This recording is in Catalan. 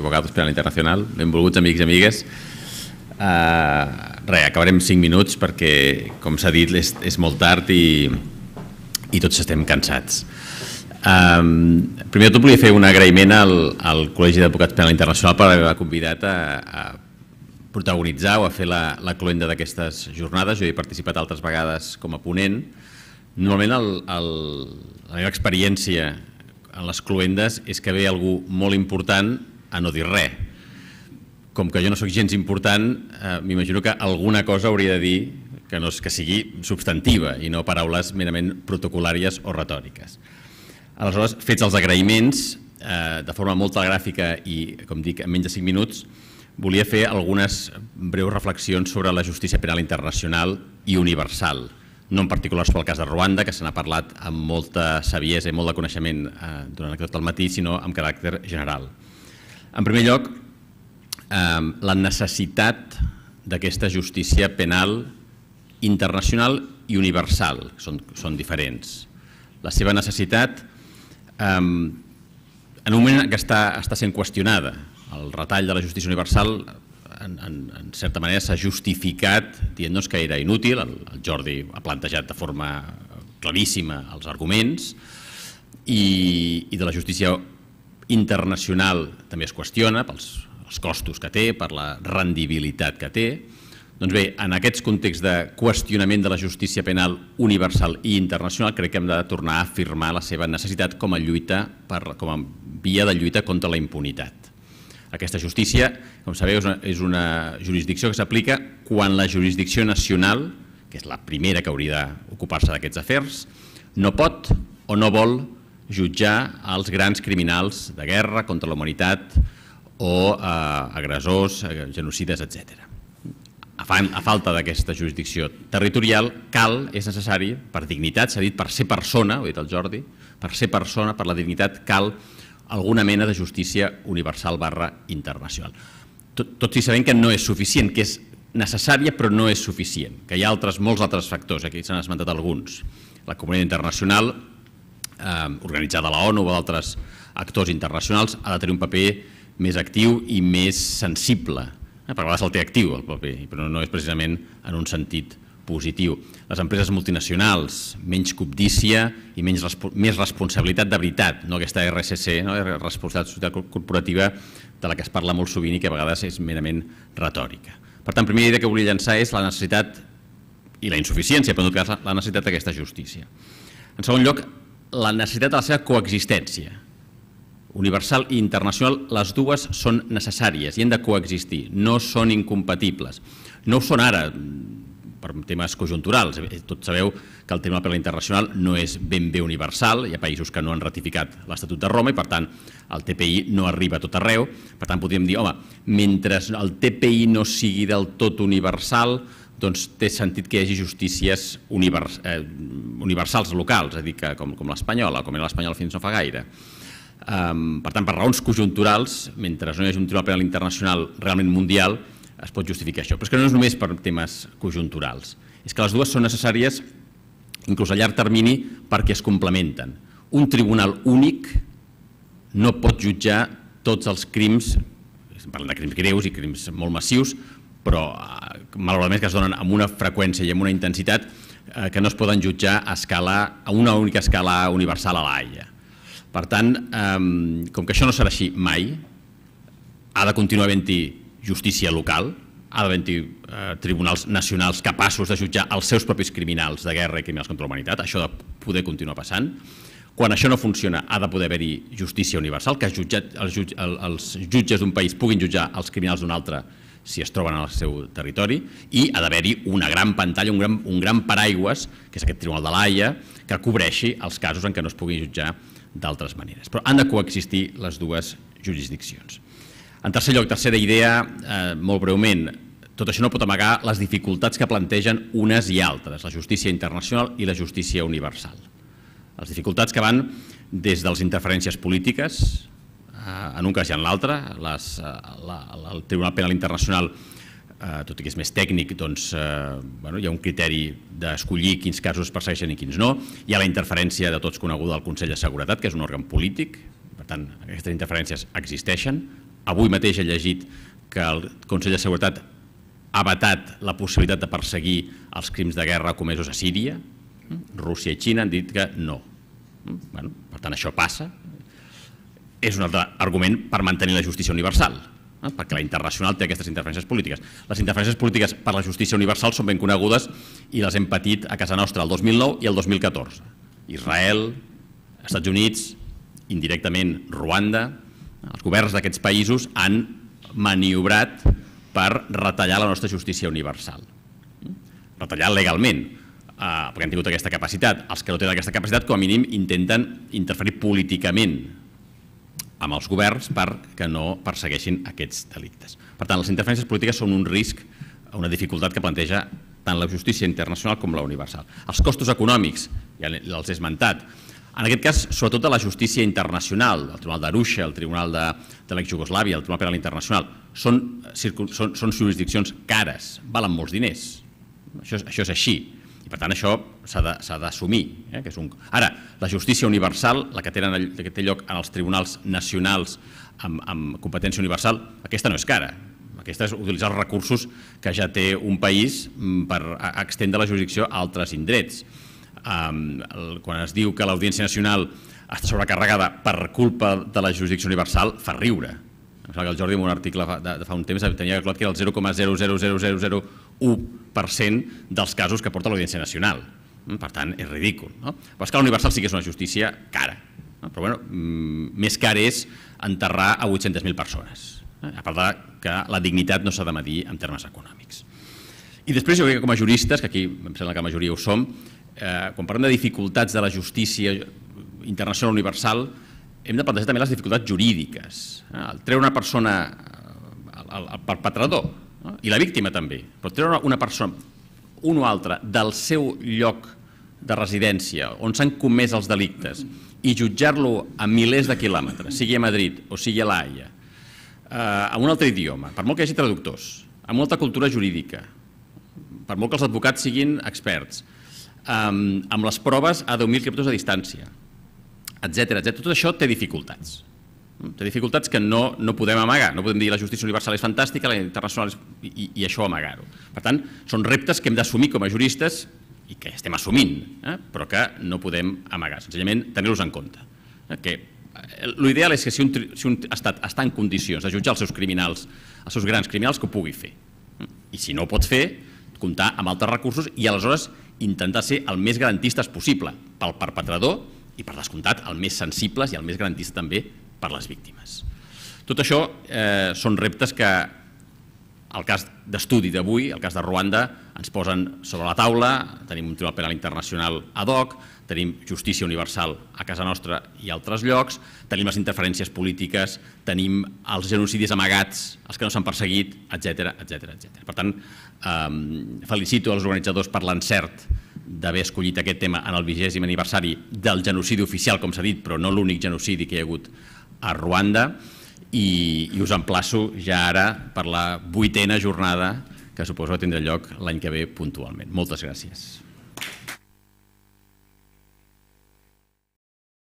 de penal internacional, a Benvolguts amics i amigues. Uh, eh, res, acabarem 5 minuts perquè, com s'ha dit, és, és molt tard i, i tots estem cansats. Um, primer de tot volia fer un agraïment al, al Col·legi d'Advocats Penal Internacional per haver convidat a, a protagonitzar o a fer la, la cloenda d'aquestes jornades. Jo he participat altres vegades com a ponent. Normalment el, el, la meva experiència en les cloendes és que ve algú molt important a no dir res. Com que jo no sóc gens important, eh, m'imagino que alguna cosa hauria de dir que, no, és que sigui substantiva i no paraules merament protocolàries o retòriques. Aleshores, fets els agraïments, eh, de forma molt telegràfica i, com dic, en menys de 5 minuts, volia fer algunes breus reflexions sobre la justícia penal internacional i universal, no en particular sobre el cas de Ruanda, que se n'ha parlat amb molta saviesa i molt de coneixement eh, durant tot el matí, sinó amb caràcter general. En primer lloc, la necessitat d'aquesta justícia penal internacional i universal, són, són diferents. La seva necessitat, en un moment que està, està sent qüestionada, el retall de la justícia universal en, en, en certa manera s'ha justificat dient-nos que era inútil, el, el Jordi ha plantejat de forma claríssima els arguments, i, i de la justícia internacional també es qüestiona pels els costos que té, per la rendibilitat que té. Doncs bé, en aquests context de qüestionament de la justícia penal universal i internacional crec que hem de tornar a afirmar la seva necessitat com a lluita per, com a via de lluita contra la impunitat. Aquesta justícia, com sabeu, és una, és una jurisdicció que s'aplica quan la jurisdicció nacional, que és la primera que hauria d'ocupar-se d'aquests afers, no pot o no vol jutjar els grans criminals de guerra contra la humanitat o eh, agressors, eh, genocides, etc. A, a falta d'aquesta jurisdicció territorial, cal, és necessari, per dignitat, s'ha dit per ser persona, ho ha dit el Jordi, per ser persona, per la dignitat, cal alguna mena de justícia universal barra internacional. Tot, tot i sabent que no és suficient, que és necessària però no és suficient, que hi ha altres, molts altres factors, aquí eh, s'han esmentat alguns. La comunitat internacional eh, organitzada a la ONU o d'altres actors internacionals, ha de tenir un paper més actiu i més sensible. Eh? per vegades el té actiu el paper, però no és precisament en un sentit positiu. Les empreses multinacionals, menys cobdícia i menys, més responsabilitat de veritat, no aquesta RSC, no? responsabilitat societat corporativa, de la que es parla molt sovint i que a vegades és merament retòrica. Per tant, primera idea que volia llançar és la necessitat i la insuficiència, però en tot cas la necessitat d'aquesta justícia. En segon lloc, la necessitat de la seva coexistència. Universal i internacional, les dues són necessàries i han de coexistir, no són incompatibles. No ho són ara, per temes conjunturals. Eh, tots sabeu que el tema de la internacional no és ben bé universal, hi ha països que no han ratificat l'Estatut de Roma i, per tant, el TPI no arriba a tot arreu. Per tant, podríem dir, home, mentre el TPI no sigui del tot universal, doncs té sentit que hi hagi justícies eh, universals locals, és a dir, que com, com l'espanyola, com era l'espanyol fins no fa gaire. per tant, per raons conjunturals, mentre no hi hagi un tribunal penal internacional realment mundial, es pot justificar això. Però és que no és només per temes conjunturals, és que les dues són necessàries, inclús a llarg termini, perquè es complementen. Un tribunal únic no pot jutjar tots els crims, parlem de crims greus i crims molt massius, però eh, malauradament que es donen amb una freqüència i amb una intensitat eh, que no es poden jutjar a, escala, a una única escala universal a la Per tant, ehm, com que això no serà així mai, ha de continuar havent-hi justícia local, ha d'haver-hi eh, tribunals nacionals capaços de jutjar els seus propis criminals de guerra i criminals contra la humanitat, això ha de poder continuar passant. Quan això no funciona, ha de poder haver-hi justícia universal, que els, els jutges d'un país puguin jutjar els criminals d'un altre si es troben al seu territori, i ha d'haver-hi una gran pantalla, un gran, un gran paraigües, que és aquest Tribunal de l'AIA, que cobreixi els casos en què no es pugui jutjar d'altres maneres. Però han de coexistir les dues jurisdiccions. En tercer lloc, tercera idea, eh, molt breument, tot això no pot amagar les dificultats que plantegen unes i altres, la justícia internacional i la justícia universal. Les dificultats que van des de les interferències polítiques, Eh, en un cas i en l'altre. Eh, la, el Tribunal Penal Internacional, eh, tot i que és més tècnic, doncs, eh, bueno, hi ha un criteri d'escollir quins casos persegueixen i quins no. Hi ha la interferència de tots coneguda al Consell de Seguretat, que és un òrgan polític, per tant, aquestes interferències existeixen. Avui mateix he llegit que el Consell de Seguretat ha vetat la possibilitat de perseguir els crims de guerra comesos a Síria. Rússia i Xina han dit que no. Bueno, per tant, això passa, és un altre argument per mantenir la justícia universal, eh? perquè la internacional té aquestes interferències polítiques. Les interferències polítiques per la justícia universal són ben conegudes i les hem patit a casa nostra el 2009 i el 2014. Israel, Estats Units, indirectament Ruanda, els governs d'aquests països han maniobrat per retallar la nostra justícia universal. Eh? Retallar legalment, eh, perquè han tingut aquesta capacitat. Els que no tenen aquesta capacitat, com a mínim, intenten interferir políticament amb els governs perquè no persegueixin aquests delictes. Per tant, les interferències polítiques són un risc, una dificultat que planteja tant la justícia internacional com la universal. Els costos econòmics, ja els he esmentat, en aquest cas, sobretot de la justícia internacional, el Tribunal d'Arusha, el Tribunal de, de l'ex-Jugoslàvia, el Tribunal Penal Internacional, són, són, són jurisdiccions cares, valen molts diners. Això, això és així. I per tant això s'ha d'assumir. Eh, que és un... Ara, la justícia universal, la que, tenen, que té lloc en els tribunals nacionals amb, amb competència universal, aquesta no és cara. Aquesta és utilitzar els recursos que ja té un país mm, per extendre la jurisdicció a altres indrets. Um, el, quan es diu que l'Audiència Nacional està sobrecarregada per culpa de la jurisdicció universal, fa riure. Em sembla que el Jordi en un article de, de fa un temps tenia clar que era el 0,00000 1% dels casos que porta l'Audiència Nacional. Mm, per tant, és ridícul. No? Però que l'universal sí que és una justícia cara. No? Però bueno, mm, més car és enterrar a 800.000 persones. Eh? A part de que la dignitat no s'ha de medir en termes econòmics. I després jo crec que com a juristes, que aquí em sembla que la majoria ho som, eh, quan parlem de dificultats de la justícia internacional universal, hem de plantejar també les dificultats jurídiques. Eh? El treure una persona, el, eh, el perpetrador, i la víctima també, però treure una persona, un o altre, del seu lloc de residència, on s'han comès els delictes, i jutjar-lo a milers de quilòmetres, sigui a Madrid o sigui a l'AIA, amb eh, un altre idioma, per molt que hi hagi traductors, amb molta cultura jurídica, per molt que els advocats siguin experts, amb les proves a 10.000 quilòmetres de distància, etc etc. Tot això té dificultats de dificultats que no, no podem amagar. No podem dir la justícia universal és fantàstica, la internacional és... i, i això amagar-ho. Per tant, són reptes que hem d'assumir com a juristes i que estem assumint, eh? però que no podem amagar. Senzillament, tenir-los en compte. Eh? Que eh, L'ideal és que si un, si un estat està en condicions de jutjar els seus criminals, els seus grans criminals, que ho pugui fer. Eh? I si no ho pot fer, comptar amb altres recursos i aleshores intentar ser el més garantistes possible pel perpetrador i per descomptat el més sensibles i el més garantista també per les víctimes. Tot això eh, són reptes que el cas d'estudi d'avui, el cas de Ruanda, ens posen sobre la taula, tenim un tribunal penal internacional ad hoc, tenim justícia universal a casa nostra i altres llocs, tenim les interferències polítiques, tenim els genocidis amagats, els que no s'han perseguit, etc etc etc. Per tant, ehm, felicito els organitzadors per l'encert d'haver escollit aquest tema en el vigèsim aniversari del genocidi oficial, com s'ha dit, però no l'únic genocidi que hi ha hagut a Ruanda i, i us emplaço ja ara per la vuitena jornada que suposo que tindrà lloc l'any que ve puntualment. Moltes gràcies.